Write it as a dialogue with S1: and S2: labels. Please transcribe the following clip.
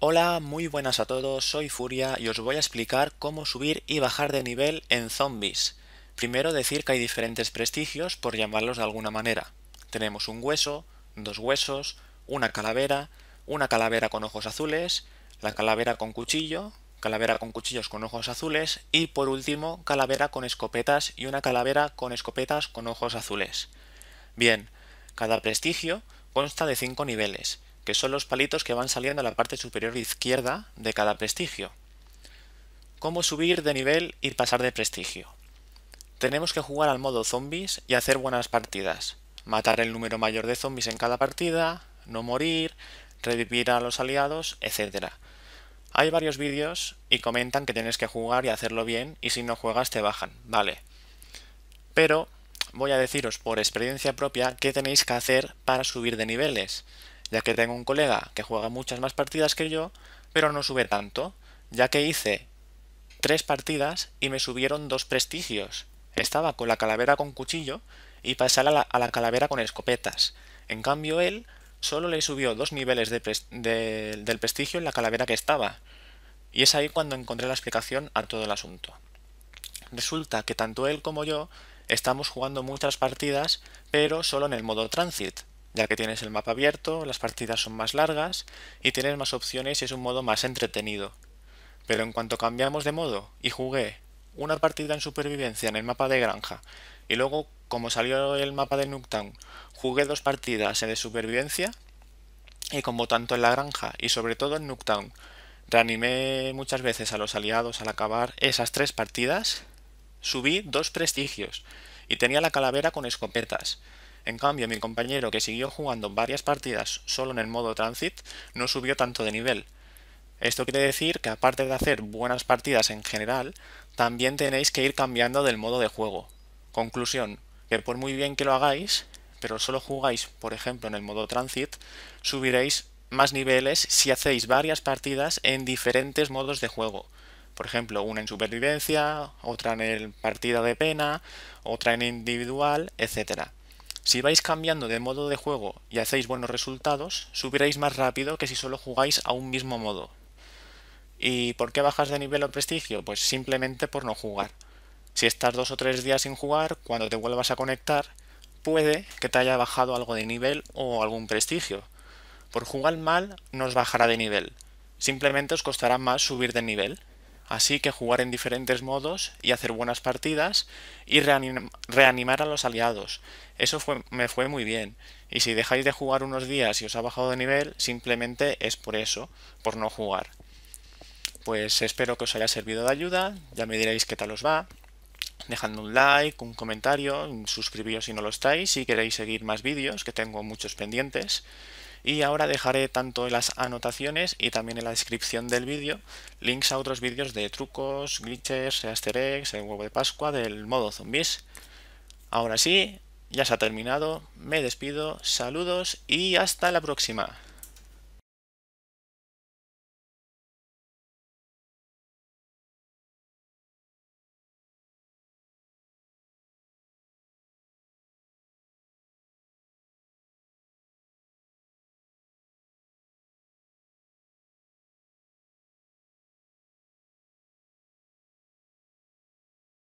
S1: Hola, muy buenas a todos, soy Furia y os voy a explicar cómo subir y bajar de nivel en zombies. Primero decir que hay diferentes prestigios por llamarlos de alguna manera. Tenemos un hueso, dos huesos, una calavera, una calavera con ojos azules, la calavera con cuchillo, calavera con cuchillos con ojos azules y por último calavera con escopetas y una calavera con escopetas con ojos azules. Bien, cada prestigio consta de cinco niveles que son los palitos que van saliendo a la parte superior izquierda de cada prestigio. ¿Cómo subir de nivel y pasar de prestigio? Tenemos que jugar al modo zombies y hacer buenas partidas. Matar el número mayor de zombies en cada partida, no morir, revivir a los aliados, etc. Hay varios vídeos y comentan que tienes que jugar y hacerlo bien y si no juegas te bajan, vale. Pero voy a deciros por experiencia propia qué tenéis que hacer para subir de niveles ya que tengo un colega que juega muchas más partidas que yo, pero no sube tanto, ya que hice tres partidas y me subieron dos prestigios. Estaba con la calavera con cuchillo y pasé a la, calavera con escopetas. En cambio él solo le subió dos niveles del prestigio en la calavera que estaba. Y es ahí cuando encontré la explicación a todo el asunto. Resulta que tanto él como yo estamos jugando muchas partidas, pero solo en el modo transit, ya que tienes el mapa abierto, las partidas son más largas y tienes más opciones y es un modo más entretenido. Pero en cuanto cambiamos de modo y jugué una partida en supervivencia en el mapa de granja y luego, como salió el mapa de Nuketown, jugué dos partidas de supervivencia y como tanto en la granja y sobre todo en Nuketown reanimé muchas veces a los aliados al acabar esas tres partidas, subí dos prestigios y tenía la calavera con escopetas. En cambio, mi compañero que siguió jugando varias partidas solo en el modo Transit no subió tanto de nivel. Esto quiere decir que aparte de hacer buenas partidas en general, también tenéis que ir cambiando del modo de juego. Conclusión, que por muy bien que lo hagáis, pero solo jugáis, por ejemplo, en el modo Transit, subiréis más niveles si hacéis varias partidas en diferentes modos de juego. Por ejemplo, una en supervivencia, otra en el partida de pena, otra en individual, etcétera. Si vais cambiando de modo de juego y hacéis buenos resultados, subiréis más rápido que si solo jugáis a un mismo modo. ¿Y por qué bajas de nivel o prestigio? Pues simplemente por no jugar. Si estás dos o tres días sin jugar, cuando te vuelvas a conectar, puede que te haya bajado algo de nivel o algún prestigio. Por jugar mal, no os bajará de nivel. Simplemente os costará más subir de nivel. Así que jugar en diferentes modos y hacer buenas partidas y reanimar a los aliados. Eso me fue muy bien. Y si dejáis de jugar unos días y os ha bajado de nivel, simplemente es por eso, por no jugar. Pues espero que os haya servido de ayuda, ya me diréis qué tal os va. Dejando un like, un comentario, suscribiros si no lo estáis, si queréis seguir más vídeos, que tengo muchos pendientes. Y ahora dejaré tanto en las anotaciones y también en la descripción del vídeo links a otros vídeos de trucos, glitches, easter eggs, el huevo de pascua del modo zombies. Ahora sí, ya se ha terminado, me despido, saludos y hasta la próxima.